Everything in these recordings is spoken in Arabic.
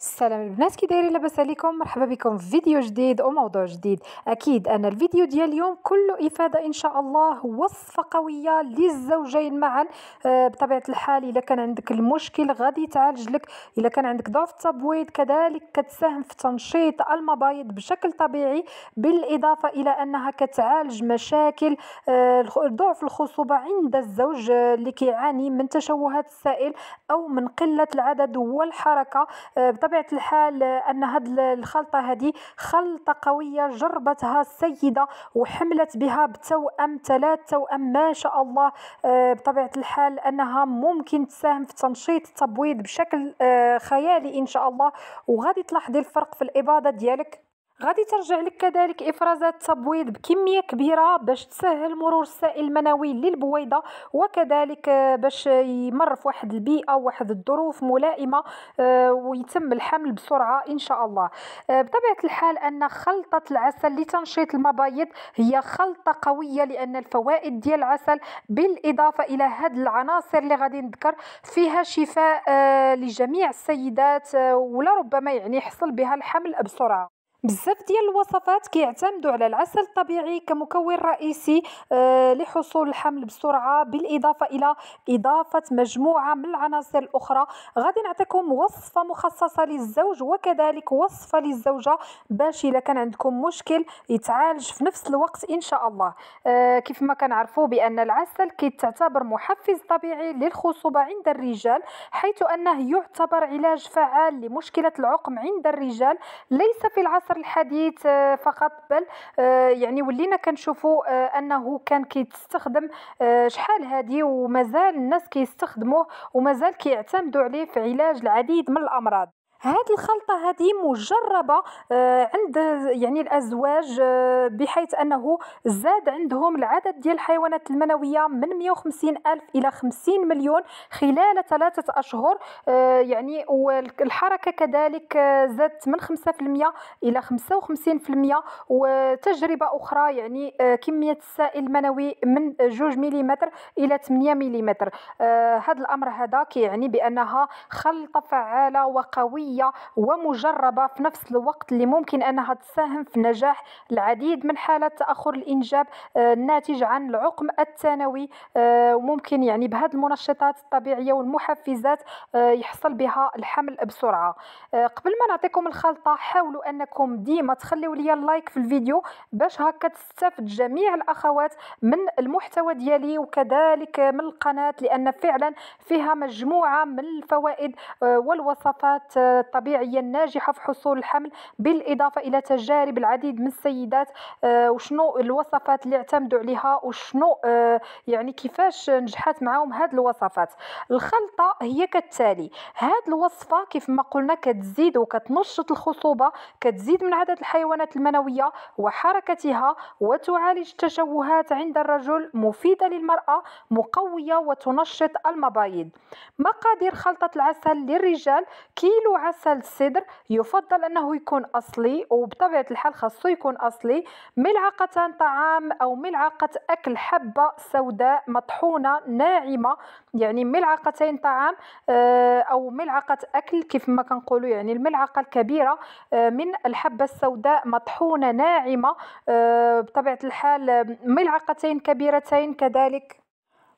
السلام البنات كي دايرين لاباس عليكم مرحبا بكم في فيديو جديد وموضوع جديد اكيد انا الفيديو ديال اليوم كله افاده ان شاء الله وصفه قويه للزوجين معا آه، بطبيعه الحال اذا كان عندك المشكل غادي تعالج لك اذا كان عندك ضعف التبويض كذلك كتساهم في تنشيط المبايض بشكل طبيعي بالاضافه الى انها كتعالج مشاكل آه، ضعف الخصوبه عند الزوج آه، اللي كيعاني من تشوهات السائل او من قله العدد والحركه بطبيعه الحال ان هذه الخلطه هذه خلطه قويه جربتها السيده وحملت بها بتوأم ثلاث توأم ما شاء الله آه، بطبيعه الحال انها ممكن تساهم في تنشيط التبويض بشكل آه، خيالي ان شاء الله وغادي تلاحظي الفرق في الاباضه ديالك غادي ترجع لك كذلك افرازات تبويض بكميه كبيره باش تسهل مرور السائل المنوي للبويضه وكذلك آه، باش يمر في واحد البيئه واحد الظروف ملائمه آه، ويتم الحمل بسرعه ان شاء الله آه، بطبيعه الحال ان خلطه العسل لتنشيط المبايض هي خلطه قويه لان الفوائد ديال العسل بالاضافه الى هاد العناصر اللي غادي نذكر فيها شفاء لجميع السيدات ولربما يعني يحصل بها الحمل بسرعه بزاف ديال الوصفات كيعتمدوا على العسل الطبيعي كمكون رئيسي آه لحصول الحمل بسرعه بالاضافه الى اضافه مجموعه من العناصر الاخرى غادي نعطيكم وصفه مخصصه للزوج وكذلك وصفه للزوجه باش الا كان عندكم مشكل يتعالج في نفس الوقت ان شاء الله آه كيف ما كنعرفوا بان العسل كيتعتبر محفز طبيعي للخصوبه عند الرجال حيث انه يعتبر علاج فعال لمشكله العقم عند الرجال ليس في العسل اكثر الحديث آه، فقط بل آه، يعني ولينا كنشوفوا آه، انه كان كيتستخدم شحال هذه ومازال الناس كيستخدموه ومازال كيعتمدوا عليه في علاج العديد من الامراض هذه الخلطه هذه مجربه آه، عند يعني الازواج آه، بحيث انه زاد عندهم العدد ديال الحيوانات المنويه من 150 الف الى 50 مليون خلال ثلاثه اشهر آه، يعني والحركه كذلك زادت من 5% الى 55% وتجربه اخرى يعني كميه السائل المنوي من 2 ملم الى 8 ملم هذا الامر هذا كيعني بانها خلطه فعاله وقويه عملية ومجربة في نفس الوقت اللي ممكن أنها تساهم في نجاح العديد من حالات تأخر الإنجاب آه، الناتج عن العقم الثانوي آه، وممكن يعني بهذه المنشطات الطبيعية والمحفزات آه، يحصل بها الحمل بسرعة قبل ما نعطيكم الخلطة حاولوا أنكم ديما تخليوا لي اللايك في الفيديو باش هكا تستفد جميع الأخوات من المحتوى ديالي وكذلك من القناة لأن فعلا فيها مجموعة من الفوائد والوصفات الطبيعية الناجحة في حصول الحمل بالإضافة إلى تجارب العديد من السيدات آه، وشنو الوصفات اللي اعتمدوا عليها وشنو آه، يعني كيفاش نجحت معاهم هذه الوصفات الخلطة هي كالتالي هذه الوصفة كيف ما قلنا كتزيد وكتنشط الخصوبة كتزيد من عدد الحيوانات المنوية وحركتها وتعالج التشوهات عند الرجل مفيدة للمرأة مقوية وتنشط المبايض مقادير خلطة العسل للرجال كيلو عسل السدر يفضل انه يكون اصلي وبطبيعه الحال خاصو يكون اصلي ملعقتان طعام او ملعقه اكل حبه سوداء مطحونه ناعمه يعني ملعقتين طعام آه، او ملعقه اكل كيف ما كنقولوا يعني الملعقه الكبيره آه، من الحبه السوداء مطحونه ناعمه آه، بطبيعه الحال ملعقتين كبيرتين كذلك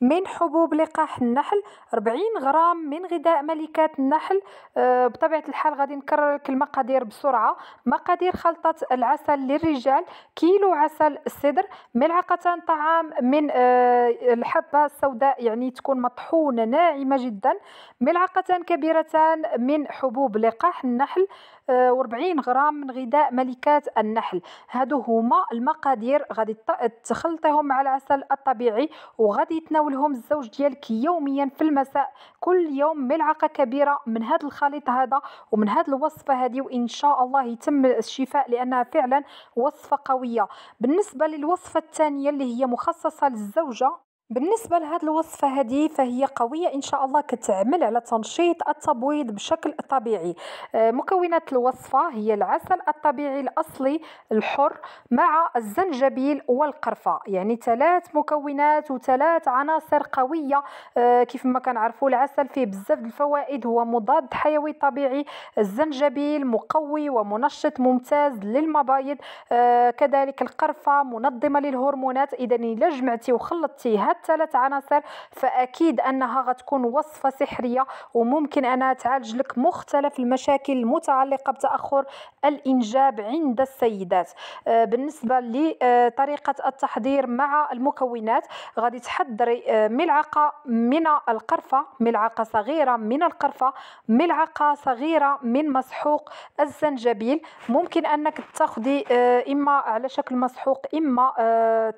من حبوب لقاح النحل 40 غرام من غذاء ملكات النحل آه، بطبيعة الحال غادي نكرر لك المقادير بسرعة مقادير خلطة العسل للرجال كيلو عسل السدر ملعقتان طعام من آه، الحبة السوداء يعني تكون مطحونة ناعمة جدا ملعقتان كبيرتان من حبوب لقاح النحل 40 غرام من غذاء ملكات النحل هادو هما المقادير غادي تخلطيهم مع العسل الطبيعي وغادي يتناولهم الزوج ديالك يوميا في المساء كل يوم ملعقه كبيره من هذا الخليط هذا ومن هذه الوصفه هذه وان شاء الله يتم الشفاء لانها فعلا وصفه قويه بالنسبه للوصفه الثانيه اللي هي مخصصه للزوجه بالنسبة لهذه الوصفة هذه فهي قوية إن شاء الله كتعمل على تنشيط التبويض بشكل طبيعي آه، مكونات الوصفة هي العسل الطبيعي الأصلي الحر مع الزنجبيل والقرفة يعني ثلاث مكونات وثلاث عناصر قوية آه، كيف ما كنعرفوا العسل فيه بزاف الفوائد هو مضاد حيوي طبيعي الزنجبيل مقوي ومنشط ممتاز للمبايض آه، كذلك القرفة منظمة للهرمونات إذا إلا جمعتي وخلطتي ثلاث عناصر فاكيد انها غتكون وصفه سحريه وممكن انها تعالج لك مختلف المشاكل المتعلقه بتاخر الانجاب عند السيدات آه، بالنسبه لطريقه التحضير مع المكونات غادي تحضري آه، ملعقه من القرفه ملعقه صغيره من القرفه ملعقه صغيره من مسحوق الزنجبيل ممكن انك تاخدي آه، اما على شكل مسحوق اما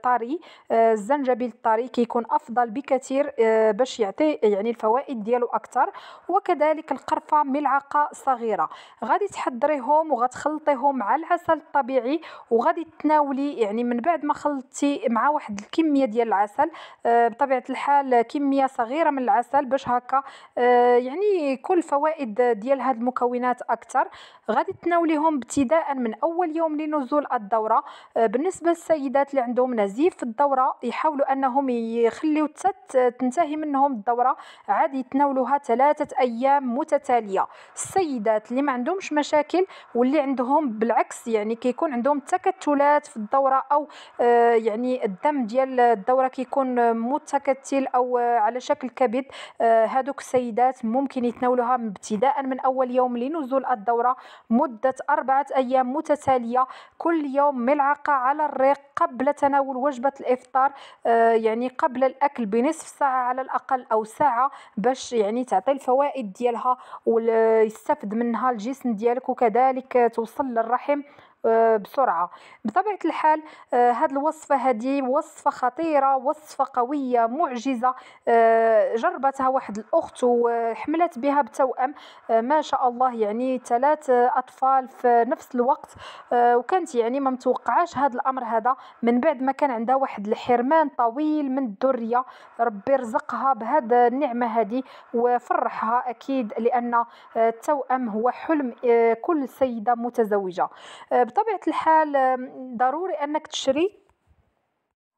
طري الزنجبيل الطري كي يكون افضل بكثير آه، باش يعطي يعني الفوائد ديالو اكثر وكذلك القرفه ملعقه صغيره غادي تحضريهم وغتخلطيهم مع العسل الطبيعي وغادي تناولي يعني من بعد ما خلطتي مع واحد الكميه ديال العسل آه، بطبيعه الحال كميه صغيره من العسل باش هكا آه، يعني كل الفوائد ديال هاد المكونات اكثر غادي تناوليهم ابتداء من اول يوم لنزول الدوره بالنسبه للسيدات اللي عندهم نزيف في الدوره يحاولوا انهم ي يخليو تنتهي منهم الدوره عاد يتناولوها ثلاثه ايام متتاليه السيدات اللي ما عندهمش مشاكل واللي عندهم بالعكس يعني كيكون عندهم تكتلات في الدوره او آه، يعني الدم ديال الدوره كيكون متكتل او آه، على شكل كبد آه، هادوك السيدات ممكن يتناولوها ابتداء من اول يوم لنزول الدوره مده اربعه ايام متتاليه كل يوم ملعقه على الريق قبل تناول وجبه الافطار يعني قبل قبل الاكل بنصف ساعه على الاقل او ساعه باش يعني تعطي الفوائد ديالها ويستفد منها الجسم ديالك وكذلك توصل للرحم آه، بسرعه بطبيعه الحال هذه آه، الوصفه هذه وصفه خطيره وصفه قويه معجزه آه، جربتها واحد الاخت وحملت بها بتوأم ما شاء الله يعني ثلاث اطفال في نفس الوقت وكانت يعني ما متوقعاش هذا الامر هذا من بعد ما كان عندها واحد الحرمان طويل من الذريه ربي رزقها بهذا النعمه هذه وفرحها اكيد لان التوأم هو حلم كل سيده متزوجه بطبيعه الحال ضروري انك تشري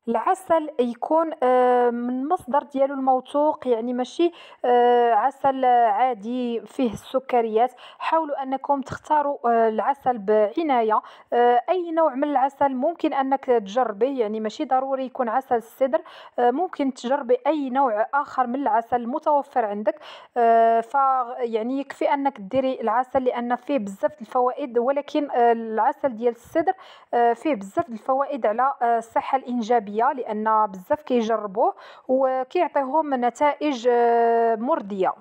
العسل يكون آه، من مصدر ديالو الموثوق يعني ماشي آه، عسل عادي فيه السكريات حاولوا انكم تختاروا آه، العسل بعنايه اي نوع من العسل ممكن انك تجربيه يعني ماشي ضروري يكون عسل السدر ممكن تجربي اي نوع اخر من العسل المتوفر عندك ف يعني يكفي انك ديري العسل لان فيه بزاف الفوائد ولكن العسل ديال السدر فيه بزاف الفوائد على الصحه الانجابيه ايجابيه لان بزاف كيجربوه وكيعطيهم نتائج آه، مرضيه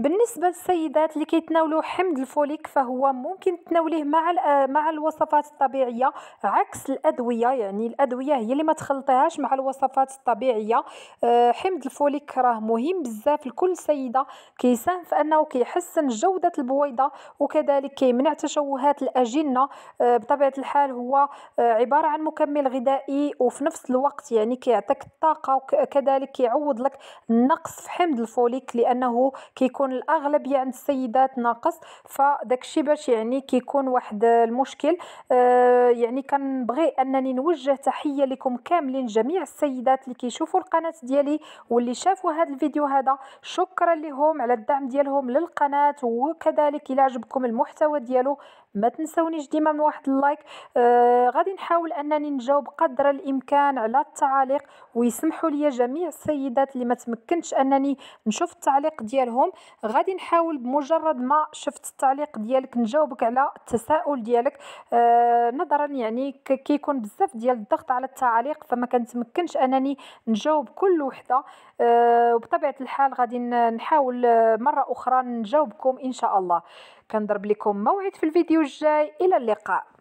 بالنسبه للسيدات اللي كيتناولوا حمض الفوليك فهو ممكن تناوليه مع آه، مع الوصفات الطبيعيه عكس الادويه يعني الادويه هي اللي ما تخلطيهاش مع الوصفات الطبيعيه آه، حمض الفوليك راه مهم بزاف لكل سيده كيساهم في انه كيحسن جوده البويضه وكذلك كيمنع تشوهات الاجنه آه، بطبيعه الحال هو عباره عن مكمل غذائي وفي نفس الوقت يعني كيعطيك الطاقه وكذلك كيعوض لك النقص في حمض الفوليك لانه كيكون كيكون الاغلب عند يعني السيدات ناقص فداك الشيء باش يعني كيكون واحد المشكل آه يعني كنبغي انني نوجه تحيه لكم كاملين جميع السيدات اللي كيشوفوا القناه ديالي واللي شافوا هذا الفيديو هذا شكرا لهم على الدعم ديالهم للقناه وكذلك الى عجبكم المحتوى ديالو ما تنسونيش ديما من واحد اللايك آه غادي نحاول انني نجاوب قدر الامكان على التعاليق ويسمحوا لي جميع السيدات اللي ما تمكنتش انني نشوف التعليق ديالهم غادي نحاول بمجرد ما شفت التعليق ديالك نجاوبك على التساؤل ديالك آه نظرا يعني كيكون بزاف ديال الضغط على التعاليق فما كنتمكنش انني نجاوب كل وحده آه وبطبيعه الحال غادي نحاول آه، مره اخرى نجاوبكم ان شاء الله كنضرب لكم موعد في الفيديو الجاي الى اللقاء